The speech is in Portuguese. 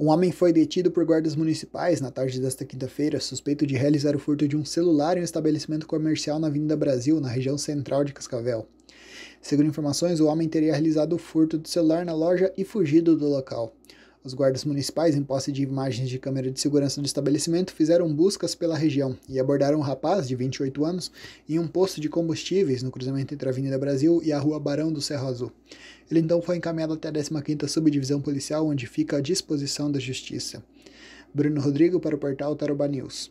Um homem foi detido por guardas municipais na tarde desta quinta-feira, suspeito de realizar o furto de um celular em um estabelecimento comercial na Avenida Brasil, na região central de Cascavel. Segundo informações, o homem teria realizado o furto do celular na loja e fugido do local. Os guardas municipais, em posse de imagens de câmera de segurança do estabelecimento, fizeram buscas pela região e abordaram um rapaz de 28 anos em um posto de combustíveis no cruzamento entre a Avenida Brasil e a Rua Barão do Cerro Azul. Ele então foi encaminhado até a 15ª Subdivisão Policial, onde fica à disposição da Justiça. Bruno Rodrigo para o portal Taroba News.